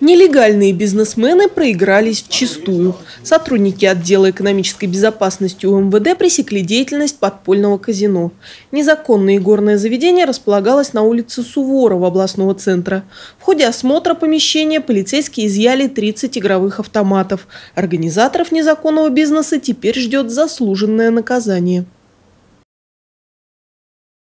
Нелегальные бизнесмены проигрались в чистую. Сотрудники отдела экономической безопасности УМВД пресекли деятельность подпольного казино. Незаконное игорное заведение располагалось на улице Суворова областного центра. В ходе осмотра помещения полицейские изъяли 30 игровых автоматов. Организаторов незаконного бизнеса теперь ждет заслуженное наказание.